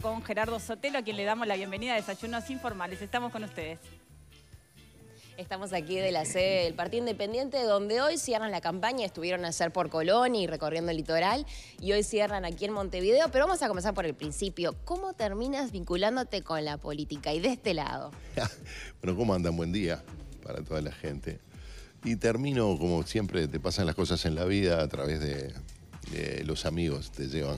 con Gerardo Sotelo, a quien le damos la bienvenida a Desayunos Informales. Estamos con ustedes. Estamos aquí de la sede del Partido Independiente, donde hoy cierran la campaña, estuvieron a hacer por Colón y recorriendo el litoral, y hoy cierran aquí en Montevideo, pero vamos a comenzar por el principio. ¿Cómo terminas vinculándote con la política y de este lado? bueno, ¿cómo andan? Buen día para toda la gente. Y termino, como siempre te pasan las cosas en la vida, a través de, eh, los amigos te llevan.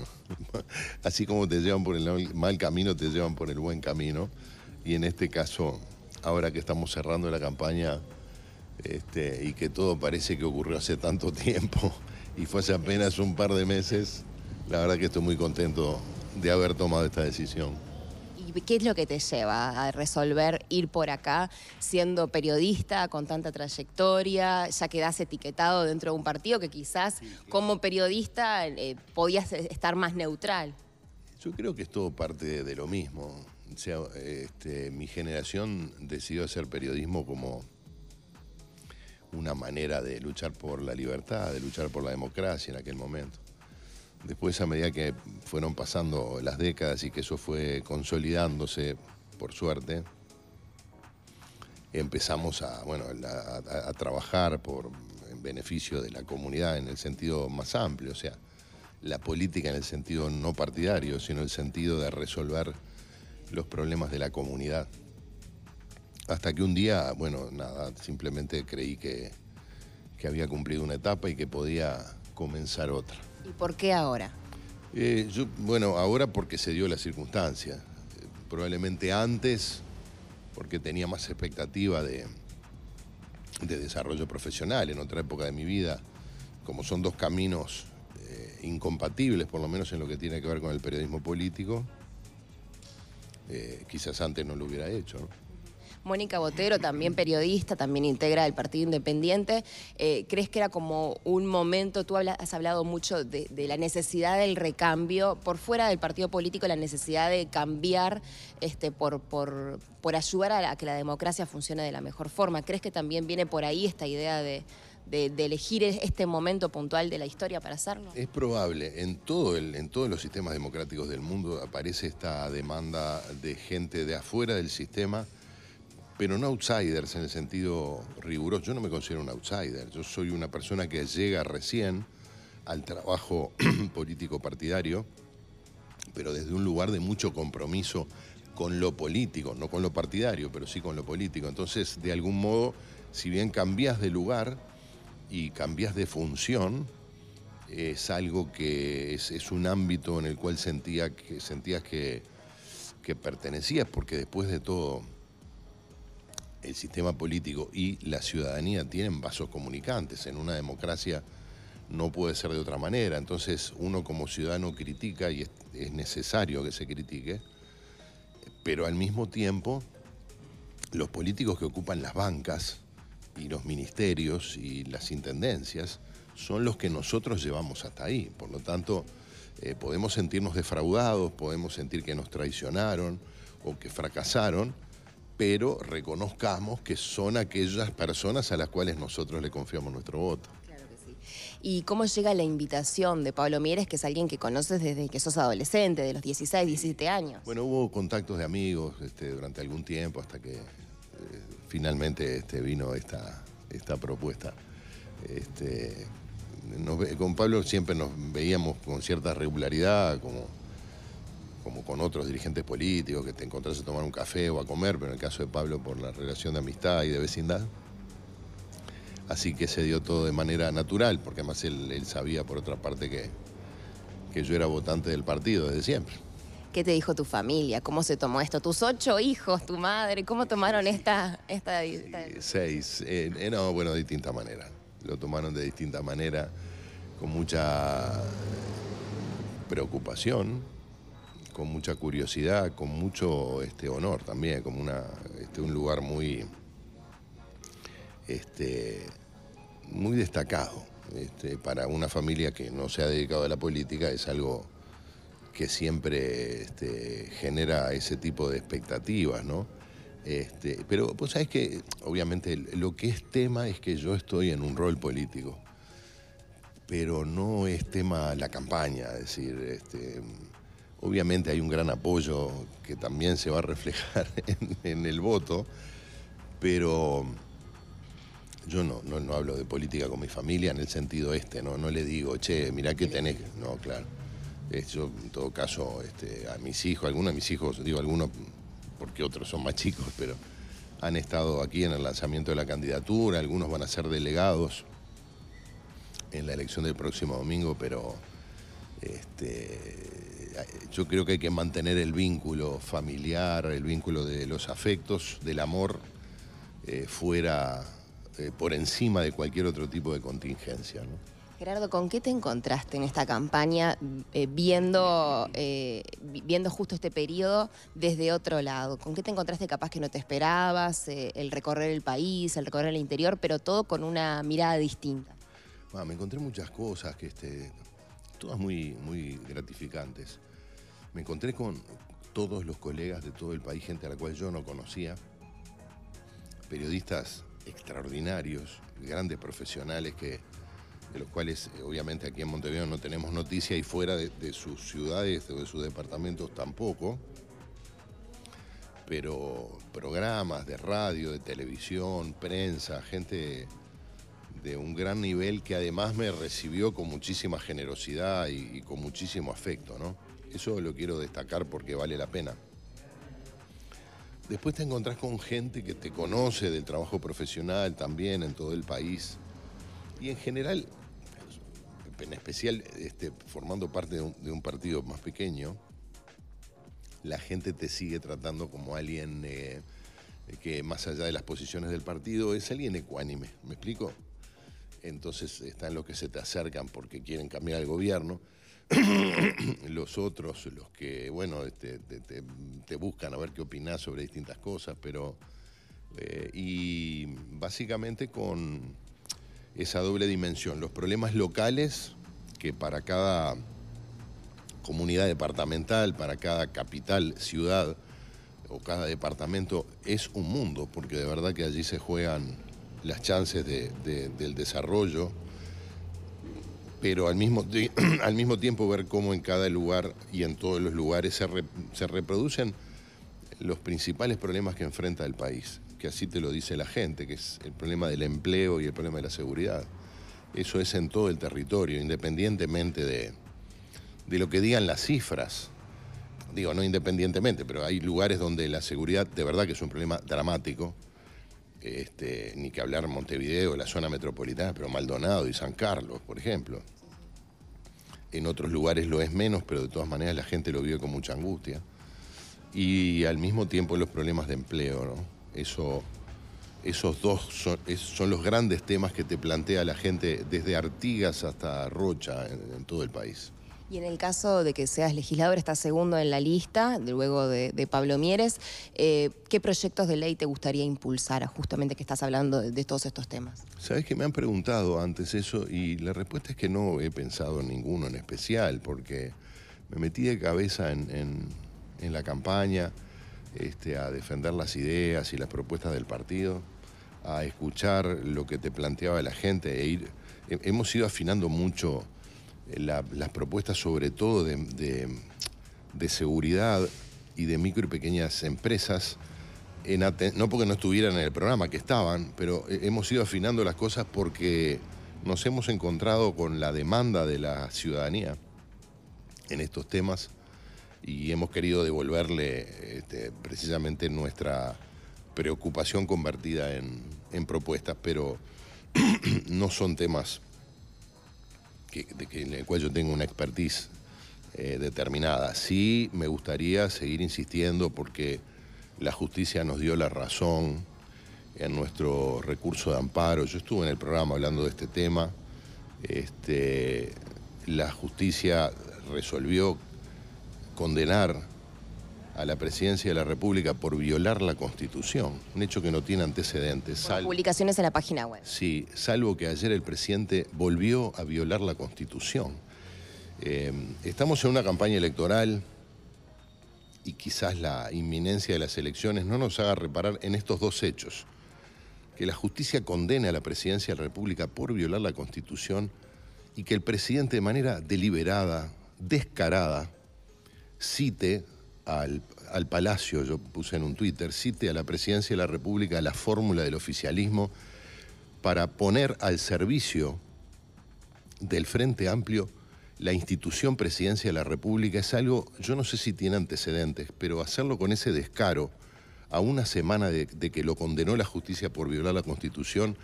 Así como te llevan por el mal camino, te llevan por el buen camino. Y en este caso, ahora que estamos cerrando la campaña este, y que todo parece que ocurrió hace tanto tiempo y fue hace apenas un par de meses, la verdad que estoy muy contento de haber tomado esta decisión. ¿Qué es lo que te lleva a resolver ir por acá siendo periodista con tanta trayectoria? Ya quedás etiquetado dentro de un partido que quizás como periodista eh, podías estar más neutral. Yo creo que es todo parte de lo mismo. Este, mi generación decidió hacer periodismo como una manera de luchar por la libertad, de luchar por la democracia en aquel momento. Después, a medida que fueron pasando las décadas y que eso fue consolidándose, por suerte, empezamos a, trabajar por, en beneficio de la comunidad en el sentido más amplio, o sea, la política en el sentido no partidario, sino el sentido de resolver los problemas de la comunidad. Hasta que un día, bueno, nada, simplemente creí que había cumplido una etapa y que podía comenzar otra. ¿Y por qué ahora? Eh, bueno, ahora porque se dio la circunstancia. probablemente antes, porque tenía más expectativa de, desarrollo profesional en otra época de mi vida. Como son dos caminos eh, incompatibles, por lo menos en lo que tiene que ver con el periodismo político, eh, quizás antes no lo hubiera hecho. Mónica Botero, también periodista, también integra del Partido Independiente. Eh, ¿Crees que era como un momento, tú has hablado mucho de, la necesidad del recambio, por fuera del partido político, la necesidad de cambiar este, por, por, por ayudar a, que la democracia funcione de la mejor forma? ¿Crees que también viene por ahí esta idea de, de, elegir este momento puntual de la historia para hacerlo? Es probable. En, todo el, en todos los sistemas democráticos del mundo aparece esta demanda de gente de afuera del sistema pero no outsiders en el sentido riguroso. Yo no me considero un outsider, yo soy una persona que llega recién al trabajo político partidario, pero desde un lugar de mucho compromiso con lo político, no con lo partidario, pero sí con lo político. Entonces, de algún modo, si bien cambias de lugar y cambias de función, es algo que es, un ámbito en el cual sentía que, sentías que, que pertenecías, porque después de todo el sistema político y la ciudadanía tienen vasos comunicantes. En una democracia no puede ser de otra manera. Entonces uno como ciudadano critica y es, necesario que se critique, pero al mismo tiempo los políticos que ocupan las bancas y los ministerios y las intendencias son los que nosotros llevamos hasta ahí. Por lo tanto, eh, podemos sentirnos defraudados, podemos sentir que nos traicionaron o que fracasaron, pero reconozcamos que son aquellas personas a las cuales nosotros le confiamos nuestro voto. Claro que sí. ¿Y cómo llega la invitación de Pablo Mieres, que es alguien que conoces desde que sos adolescente, de los 16, 17 años? Bueno, hubo contactos de amigos este, durante algún tiempo hasta que eh, finalmente este, vino esta, propuesta. Este, con Pablo siempre nos veíamos con cierta regularidad, como como con otros dirigentes políticos, que te encontrás a tomar un café o a comer, pero en el caso de Pablo por la relación de amistad y de vecindad. Así que se dio todo de manera natural, porque además él, sabía por otra parte que, que yo era votante del partido desde siempre. ¿Qué te dijo tu familia? ¿Cómo se tomó esto? ¿Tus ocho hijos, tu madre? ¿Cómo tomaron esta...? esta, seis. Eh, eh, no, bueno, de distinta manera. Lo tomaron de distinta manera, con mucha preocupación, con mucha curiosidad, con mucho este, honor también, como una, este, un lugar muy, este, muy destacado. Este, para una familia que no se ha dedicado a la política es algo que siempre este, genera ese tipo de expectativas, ¿no? pero pues sabes que obviamente lo que es tema es que yo estoy en un rol político, pero no es tema la campaña, es decir, este, Obviamente hay un gran apoyo que también se va a reflejar en, el voto, pero yo no, no, hablo de política con mi familia en el sentido este, no, no le digo, che, mirá qué tenés. No, claro. yo, en todo caso, este, a mis hijos, algunos de mis hijos, digo algunos porque otros son más chicos, pero han estado aquí en el lanzamiento de la candidatura, algunos van a ser delegados en la elección del próximo domingo, pero este, yo creo que hay que mantener el vínculo familiar, el vínculo de los afectos, del amor, eh, fuera eh, por encima de cualquier otro tipo de contingencia. Gerardo, ¿con qué te encontraste en esta campaña eh, viendo, justo este periodo desde otro lado? ¿Con qué te encontraste capaz que no te esperabas? el recorrer el país, el recorrer el interior, pero todo con una mirada distinta. Ah, me encontré muchas cosas que este, todas muy, muy gratificantes. Me encontré con todos los colegas de todo el país, gente a la cual yo no conocía, periodistas extraordinarios, grandes profesionales que, de los cuales eh, obviamente aquí en Montevideo no tenemos noticia y fuera de sus ciudades o de sus departamentos tampoco, pero programas de radio, de televisión, prensa, gente de un gran nivel que además me recibió con muchísima generosidad y, con muchísimo afecto, ¿no? Eso lo quiero destacar porque vale la pena. Después te encontrás con gente que te conoce del trabajo profesional también en todo el país. Y en general, en especial este, formando parte de un, partido más pequeño, la gente te sigue tratando como alguien eh, que más allá de las posiciones del partido es alguien ecuánime. ¿Me explico? entonces están los que se te acercan porque quieren cambiar el gobierno. los otros, los que, bueno, este, te, buscan a ver qué opinás sobre distintas cosas, pero. Eh, y básicamente con esa doble dimensión, los problemas locales que para cada comunidad departamental, para cada capital, ciudad o cada departamento es un mundo, porque de verdad que allí se juegan las chances del desarrollo, pero al mismo, al mismo tiempo ver cómo en cada lugar y en todos los lugares se, reproducen los principales problemas que enfrenta el país, que así te lo dice la gente, que es el problema del empleo y el problema de la seguridad. Eso es en todo el territorio, independientemente de, de lo que digan las cifras digo, no independientemente, pero hay lugares donde la seguridad de verdad que es un problema dramático. Este, ni que hablar Montevideo, la zona metropolitana, pero Maldonado y San Carlos, por ejemplo. En otros lugares lo es menos, pero de todas maneras la gente lo vive con mucha angustia. Y al mismo tiempo los problemas de empleo, ¿no? esos dos son, los grandes temas que te plantea la gente desde Artigas hasta Rocha, en todo el país. Y en el caso de que seas legislador, estás segundo en la lista, luego de, Pablo Mieres, eh, ¿qué proyectos de ley te gustaría impulsar ah, justamente que estás hablando de, todos estos temas? Sabes que me han preguntado antes eso y la respuesta es que no he pensado en ninguno en especial, porque me metí de cabeza en, la campaña este, a defender las ideas y las propuestas del partido, a escuchar lo que te planteaba la gente e ir... Hemos ido afinando mucho las propuestas sobre todo de, seguridad y de micro y pequeñas empresas, no porque no estuvieran en el programa, que estaban, pero hemos ido afinando las cosas porque nos hemos encontrado con la demanda de la ciudadanía en estos temas y hemos querido devolverle este, precisamente nuestra preocupación convertida en propuestas, pero no son temas en el cual yo tengo una expertise eh, determinada. Sí me gustaría seguir insistiendo porque la justicia nos dio la razón en nuestro recurso de amparo. Yo estuve en el programa hablando de este tema. Este, la justicia resolvió condenar a la presidencia de la República por violar la Constitución, un hecho que no tiene antecedentes. publicaciones en la página web. Sí, salvo que ayer el presidente volvió a violar la Constitución. Em, estamos en una campaña electoral y quizás la inminencia de las elecciones no nos haga reparar en estos dos hechos. Que la justicia condene a la presidencia de la República por violar la Constitución y que el presidente de manera deliberada, descarada, cite al, Palacio, yo puse en un Twitter, cite a la Presidencia de la República la fórmula del oficialismo para poner al servicio del Frente Amplio la institución Presidencia de la República es algo, yo no sé si tiene antecedentes, pero hacerlo con ese descaro a una semana de, que lo condenó la justicia por violar la Constitución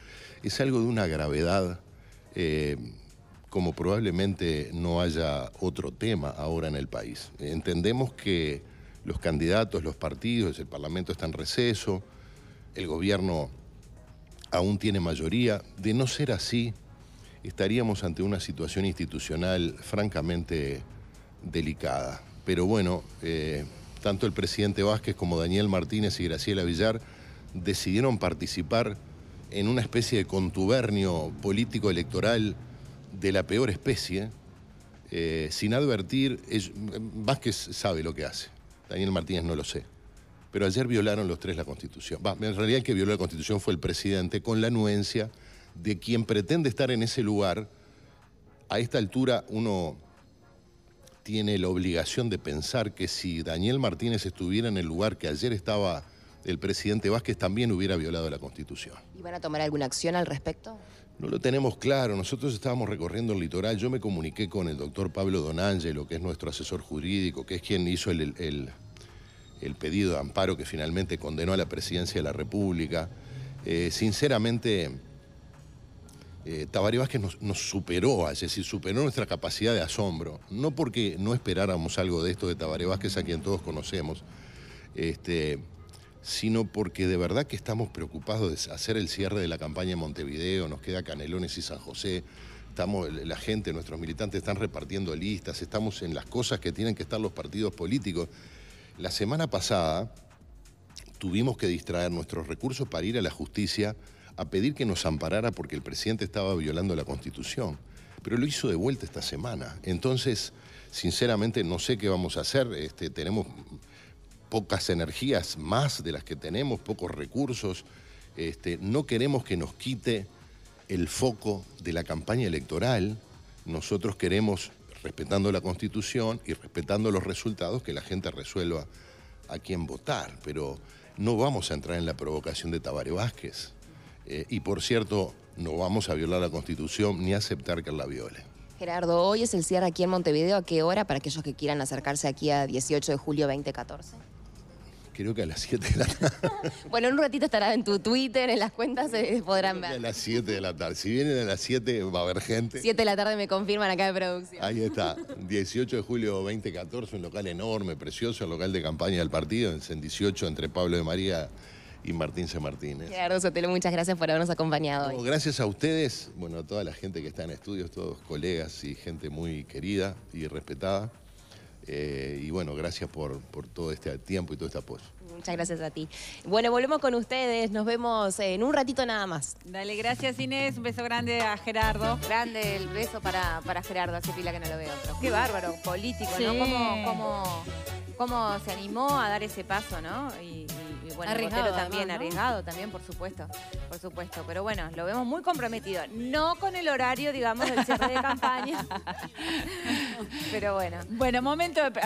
es algo de una gravedad eh, como probablemente no haya otro tema ahora en el país. Entendemos que los candidatos, los partidos, el Parlamento está en receso, el gobierno aún tiene mayoría. De no ser así, estaríamos ante una situación institucional francamente delicada. Pero bueno, eh, tanto el presidente Vázquez como Daniel Martínez y Graciela Villar decidieron participar en una especie de contubernio político electoral de la peor especie, eh, sin advertir, mm, Vázquez sabe lo que hace, Daniel Martínez no lo sé, pero ayer violaron los tres la Constitución. en realidad el que violó la Constitución fue el presidente con la anuencia de quien pretende estar en ese lugar. A esta altura uno tiene la obligación de pensar que si Daniel Martínez estuviera en el lugar que ayer estaba el presidente Vázquez, también hubiera violado la Constitución. ¿Y van a tomar alguna acción al respecto? No lo tenemos claro, nosotros estábamos recorriendo el litoral, yo me comuniqué con el doctor Pablo Don lo que es nuestro asesor jurídico, que es quien hizo el, pedido de amparo que finalmente condenó a la presidencia de la República. Eh, sinceramente, eh, Tabaré Vázquez nos, superó, es decir, superó nuestra capacidad de asombro. No porque no esperáramos algo de esto de Tabaré Vázquez, a quien todos conocemos, este, sino porque de verdad que estamos preocupados de hacer el cierre de la campaña en Montevideo, nos queda Canelones y San José, estamos, la gente, nuestros militantes están repartiendo listas, estamos en las cosas que tienen que estar los partidos políticos. La semana pasada tuvimos que distraer nuestros recursos para ir a la justicia a pedir que nos amparara porque el presidente estaba violando la Constitución, pero lo hizo de vuelta esta semana. Entonces, sinceramente no sé qué vamos a hacer, este, tenemos pocas energías más de las que tenemos, pocos recursos. Este, no queremos que nos quite el foco de la campaña electoral. Nosotros queremos, respetando la Constitución y respetando los resultados, que la gente resuelva a quién votar. Pero no vamos a entrar en la provocación de Tabaré Vázquez. Eh, y por cierto, no vamos a violar la Constitución ni aceptar que la viole. Gerardo, hoy es el cierre aquí en Montevideo. ¿A qué hora para aquellos que quieran acercarse aquí a 18 de julio 2014? creo que a las 7 de la tarde. bueno, en un ratito estará en tu Twitter, en las cuentas podrán ver. A las 7 de la tarde. Si vienen a las 7 va a haber gente. 7 de la tarde me confirman acá de producción. Ahí está. 18 de julio 2014, un local enorme, precioso, el local de campaña del partido, en 18 entre Pablo de María y Martín C. Martínez. Gerardo Sotelo, muchas gracias por habernos acompañado Gracias a ustedes, bueno, a toda la gente que está en estudios, todos colegas y gente muy querida y respetada. Eh, y bueno, gracias por, por todo este tiempo y todo este apoyo. Muchas gracias a ti. Bueno, volvemos con ustedes. Nos vemos en un ratito nada más. Dale, gracias Inés. Un beso grande a Gerardo. Grande el beso para, para Gerardo. Así pila que no lo veo. qué bárbaro, político, ¿no? Cómo, cómo, se animó a dar ese paso, ¿no? arriesgado, también, arriesgado también, por supuesto, por supuesto. Pero bueno, lo vemos muy comprometido, no con el horario, digamos, del cierre de campaña, pero bueno. Bueno, momento de...